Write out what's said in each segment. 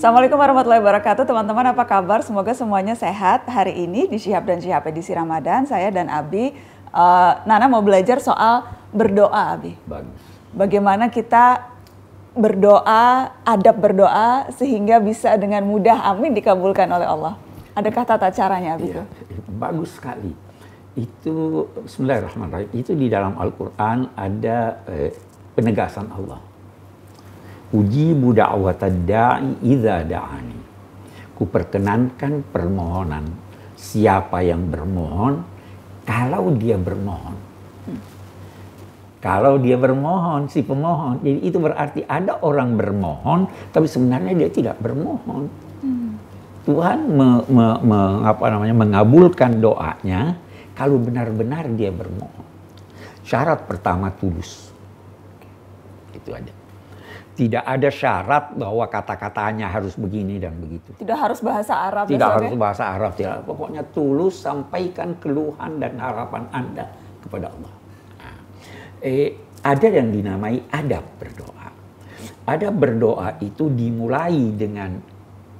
Assalamualaikum warahmatullahi wabarakatuh teman-teman apa kabar semoga semuanya sehat hari ini di Syihab dan Syihab edisi Ramadan saya dan Abi uh, Nana mau belajar soal berdoa Abi Bagus. bagaimana kita berdoa adab berdoa sehingga bisa dengan mudah amin dikabulkan oleh Allah adakah tata caranya Abi ya, bagus sekali itu Bismillahirrahmanirrahim itu di dalam Al-Quran ada eh, penegasan Allah Ujibu da'watad da'i idha da'ani. perkenankan permohonan. Siapa yang bermohon, kalau dia bermohon. Kalau dia bermohon, si pemohon. Jadi itu berarti ada orang bermohon, tapi sebenarnya dia tidak bermohon. Tuhan me, me, me, apa namanya, mengabulkan doanya kalau benar-benar dia bermohon. Syarat pertama tulus. Itu aja. Tidak ada syarat bahwa kata-katanya harus begini dan begitu. Tidak harus bahasa Arab. Tidak ya, harus bahasa Arab. Tidak. Ya. Pokoknya tulus sampaikan keluhan dan harapan Anda kepada Allah. Nah, eh, ada yang dinamai adab berdoa. ada berdoa itu dimulai dengan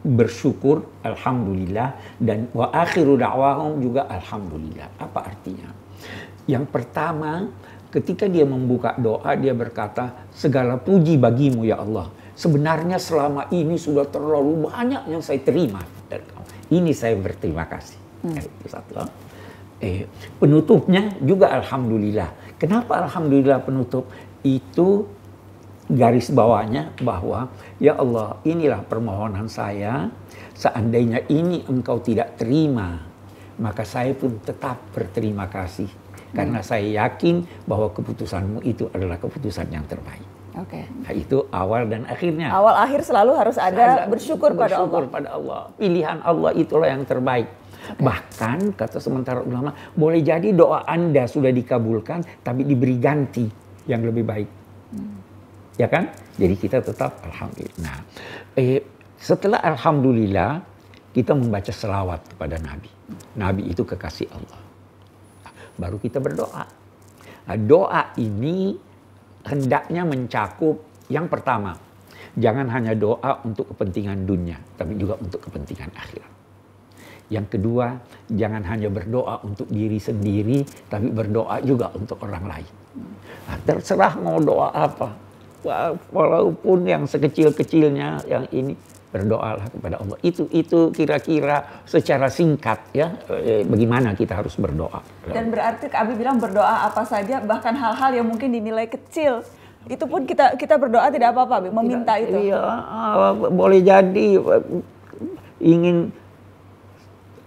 bersyukur alhamdulillah dan wa akhiru da'wahum juga alhamdulillah. Apa artinya? Yang pertama ketika dia membuka doa dia berkata segala puji bagimu ya Allah sebenarnya selama ini sudah terlalu banyak yang saya terima dari ini saya berterima kasih hmm. Gitu, satu ya. eh, penutupnya juga alhamdulillah kenapa alhamdulillah penutup itu garis bawahnya bahwa ya Allah inilah permohonan saya seandainya ini engkau tidak terima maka saya pun tetap berterima kasih karena hmm. saya yakin bahwa keputusanmu itu adalah keputusan yang terbaik. Oke. Okay. Nah, itu awal dan akhirnya. Awal akhir selalu harus ada selalu bersyukur, bersyukur pada Allah. pada Allah. Pilihan Allah itulah yang terbaik. Okay. Bahkan kata sementara ulama, boleh jadi doa Anda sudah dikabulkan tapi diberi ganti yang lebih baik. Hmm. Ya kan? Jadi kita tetap alhamdulillah. Nah, eh, setelah alhamdulillah kita membaca selawat kepada Nabi. Nabi itu kekasih Allah baru kita berdoa. Nah, doa ini hendaknya mencakup yang pertama, jangan hanya doa untuk kepentingan dunia, tapi juga untuk kepentingan akhirat. Yang kedua, jangan hanya berdoa untuk diri sendiri, tapi berdoa juga untuk orang lain. Nah, terserah mau doa apa, walaupun yang sekecil-kecilnya yang ini, berdoalah kepada Allah. Itu itu kira-kira secara singkat ya eh, bagaimana kita harus berdoa. Dan berarti Abi bilang berdoa apa saja bahkan hal-hal yang mungkin dinilai kecil itu pun kita kita berdoa tidak apa-apa Abi meminta itu. Iya, ah, boleh jadi ingin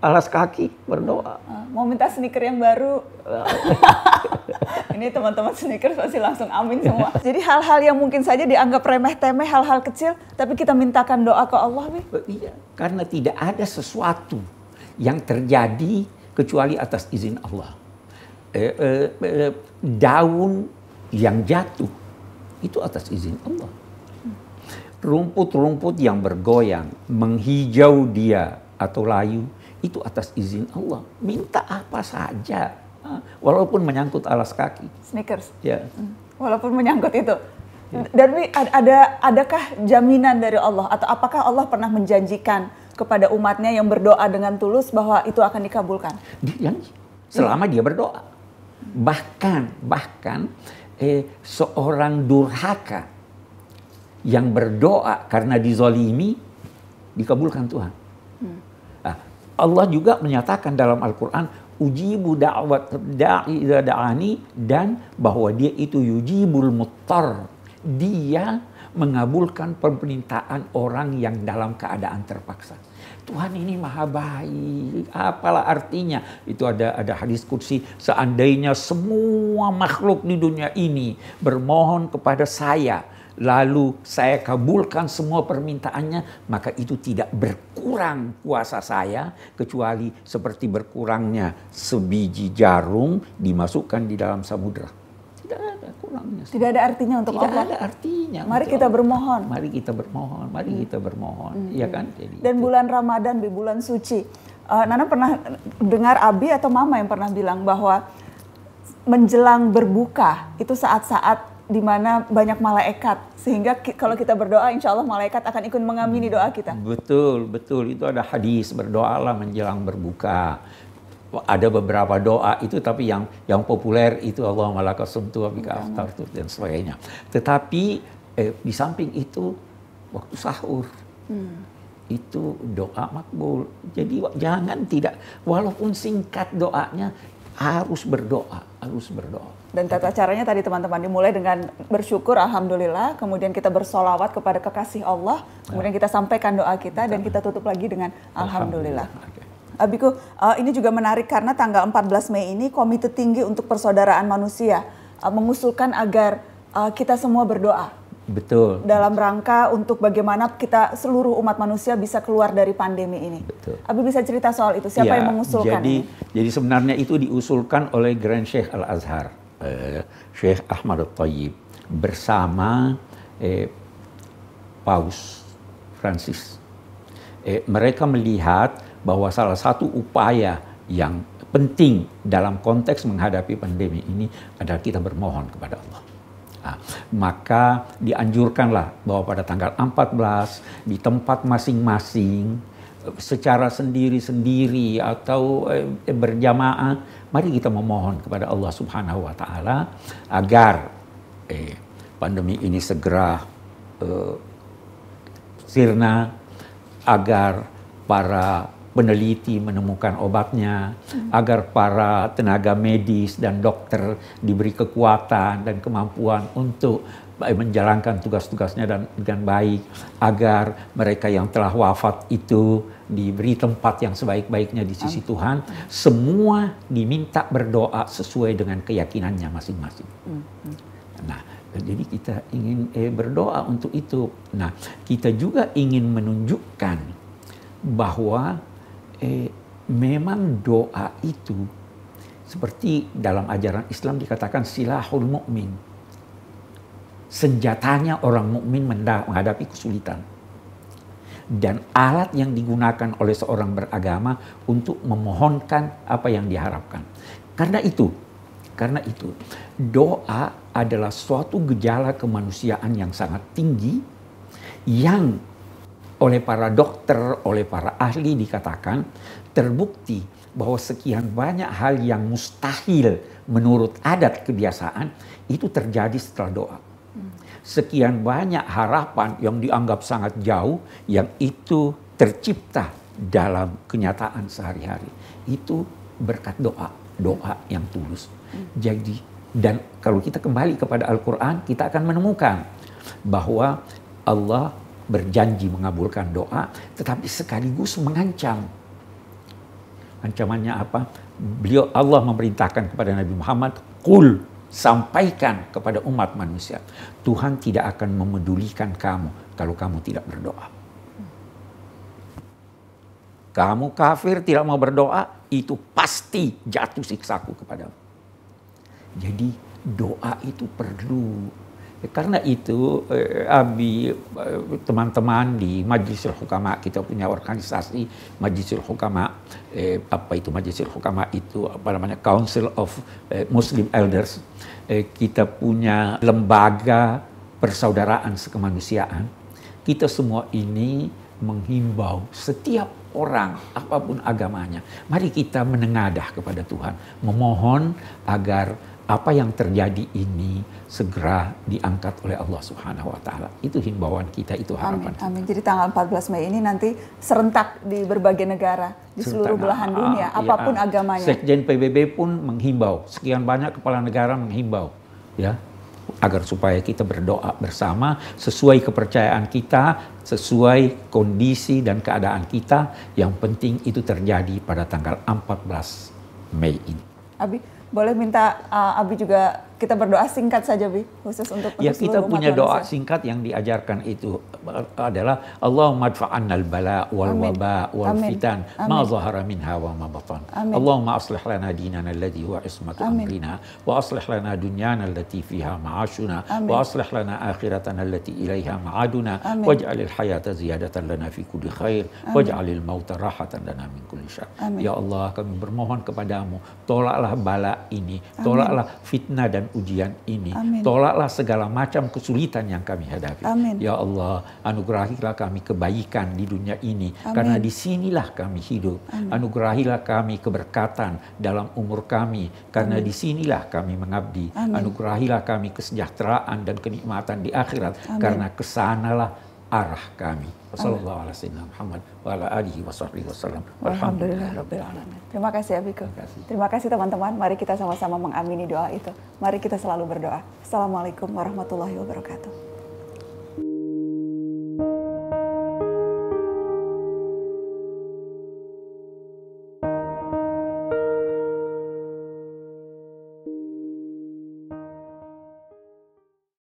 alas kaki berdoa. Eh, mau minta sneaker yang baru. Ini teman-teman sneaker pasti langsung amin semua. Jadi hal-hal yang mungkin saja dianggap remeh temeh, hal-hal kecil, tapi kita mintakan doa ke Allah, Bi. Eh, iya, karena tidak ada sesuatu yang terjadi kecuali atas izin Allah. Eh, eh, eh, daun yang jatuh itu atas izin Allah. Rumput-rumput yang bergoyang, menghijau dia atau layu itu atas izin Allah. Minta apa saja, ah, walaupun menyangkut alas kaki. Sneakers. Ya. Hmm. Walaupun menyangkut itu. Ya. ada adakah jaminan dari Allah atau apakah Allah pernah menjanjikan kepada umatnya yang berdoa dengan tulus bahwa itu akan dikabulkan? Dia selama dia berdoa. Bahkan bahkan eh, seorang durhaka yang berdoa karena dizolimi dikabulkan Tuhan. Hmm. Allah juga menyatakan dalam Al-Quran ujibu da'wat da'i da'ani dan bahwa dia itu yujibul muttar. Dia mengabulkan permintaan orang yang dalam keadaan terpaksa. Tuhan ini maha baik. Apalah artinya? Itu ada ada hadis kursi. Seandainya semua makhluk di dunia ini bermohon kepada saya, lalu saya kabulkan semua permintaannya, maka itu tidak berkurang kuasa saya kecuali seperti berkurangnya sebiji jarum dimasukkan di dalam samudera. Tidak ada kurangnya. Tidak ada artinya untuk tidak Allah. Tidak ada artinya. Mari kita Allah. bermohon. Mari kita bermohon. Mari hmm. kita bermohon. Hmm. Ya kan? Jadi Dan itu. bulan Ramadan di bulan suci. Uh, Nana pernah dengar Abi atau Mama yang pernah bilang bahwa menjelang berbuka itu saat-saat di mana banyak malaikat sehingga ki kalau kita berdoa insya Allah malaikat akan ikut mengamini doa kita. Betul betul itu ada hadis berdoalah menjelang berbuka. Ada beberapa doa itu tapi yang yang populer itu Allah malaikat sumtu aftartu dan sebagainya. Tetapi eh, di samping itu waktu sahur. Hmm itu doa makbul. Jadi jangan tidak, walaupun singkat doanya, harus berdoa, harus berdoa. Dan tata caranya tadi teman-teman dimulai dengan bersyukur, alhamdulillah. Kemudian kita bersolawat kepada kekasih Allah. Kemudian kita sampaikan doa kita dan kita tutup lagi dengan alhamdulillah. alhamdulillah. Abiku, uh, ini juga menarik karena tanggal 14 Mei ini Komite Tinggi untuk Persaudaraan Manusia uh, mengusulkan agar eh, kita semua berdoa Betul. Dalam rangka untuk bagaimana kita seluruh umat manusia bisa keluar dari pandemi ini. Betul. Abi bisa cerita soal itu. Siapa ya, yang mengusulkan? Jadi, ini? jadi sebenarnya itu diusulkan oleh Grand Sheikh Al Azhar, eh, Sheikh Ahmad Al Tayyib bersama eh, Paus Francis. Eh, mereka melihat bahwa salah satu upaya yang penting dalam konteks menghadapi pandemi ini adalah kita bermohon kepada Allah Nah, maka dianjurkanlah bahwa pada tanggal 14 di tempat masing-masing secara sendiri-sendiri atau eh, berjamaah mari kita memohon kepada Allah Subhanahu wa taala agar eh, pandemi ini segera eh, sirna agar para peneliti menemukan obatnya, hmm. agar para tenaga medis dan dokter diberi kekuatan dan kemampuan untuk eh, menjalankan tugas-tugasnya dan dengan baik, agar mereka yang telah wafat itu diberi tempat yang sebaik-baiknya di sisi ah. Tuhan, semua diminta berdoa sesuai dengan keyakinannya masing-masing. Hmm, hmm. Nah, jadi kita ingin eh, berdoa untuk itu. Nah, kita juga ingin menunjukkan bahwa eh, memang doa itu seperti dalam ajaran Islam dikatakan silahul mukmin. Senjatanya orang mukmin menghadapi kesulitan. Dan alat yang digunakan oleh seorang beragama untuk memohonkan apa yang diharapkan. Karena itu, karena itu doa adalah suatu gejala kemanusiaan yang sangat tinggi yang oleh para dokter, oleh para ahli dikatakan terbukti bahwa sekian banyak hal yang mustahil menurut adat kebiasaan itu terjadi setelah doa. Sekian banyak harapan yang dianggap sangat jauh yang itu tercipta dalam kenyataan sehari-hari. Itu berkat doa, doa yang tulus. Jadi dan kalau kita kembali kepada Al-Qur'an kita akan menemukan bahwa Allah berjanji mengabulkan doa, tetapi sekaligus mengancam. Ancamannya apa? Beliau Allah memerintahkan kepada Nabi Muhammad, kul sampaikan kepada umat manusia, Tuhan tidak akan memedulikan kamu kalau kamu tidak berdoa." Kamu kafir tidak mau berdoa, itu pasti jatuh siksaku kepadamu. Jadi doa itu perlu karena itu eh, Abi eh, teman-teman di Majelis Hukama kita punya organisasi Majelis Hukama eh, apa itu Majelis Hukama itu apa namanya Council of eh, Muslim Elders kita punya lembaga persaudaraan sekemanusiaan. Kita semua ini menghimbau setiap orang apapun agamanya, mari kita menengadah kepada Tuhan, memohon agar apa yang terjadi ini segera diangkat oleh Allah Subhanahu wa taala. Itu himbauan kita, itu harapan. Amin. Amin. Jadi tanggal 14 Mei ini nanti serentak di berbagai negara di serentak, seluruh belahan ah, dunia, ah, apapun agamanya. Sekjen PBB pun menghimbau, sekian banyak kepala negara menghimbau ya agar supaya kita berdoa bersama sesuai kepercayaan kita, sesuai kondisi dan keadaan kita. Yang penting itu terjadi pada tanggal 14 Mei ini. Abi, boleh minta uh, Abi juga kita berdoa singkat saja Bi, khusus untuk, ya, untuk Ya kita punya doa manusia. singkat yang diajarkan itu adalah Allahumma adfa'anna al-bala wal waba wal Amin. fitan Amin. ma zahara minha wa ma batan. Allahumma aslih lana dinana alladhi huwa ismat amrina wa aslih lana dunyana allati fiha ma'ashuna wa aslih lana akhiratana allati ilaiha ma'aduna waj'alil al-hayata ziyadatan lana fi kulli khair waj'alil mauta rahatan lana min kulli syar. Ya Allah kami bermohon kepadamu tolaklah bala ini, Amin. tolaklah fitnah dan ujian ini, Amin. tolaklah segala macam kesulitan yang kami hadapi. Amin. Ya Allah, anugerahilah kami kebaikan di dunia ini, Amin. karena disinilah kami hidup. Amin. Anugerahilah kami keberkatan dalam umur kami, karena Amin. disinilah kami mengabdi. Amin. Anugerahilah kami kesejahteraan dan kenikmatan di akhirat, Amin. karena kesanalah arah kami. Wassallallahu ala sayyidina Muhammad wa ala alihi wa sahbihi wasallam. Alhamdulillahirabbil alamin. Terima kasih Abiko. Terima kasih teman-teman. Mari kita sama-sama mengamini doa itu. Mari kita selalu berdoa. Assalamualaikum warahmatullahi wabarakatuh.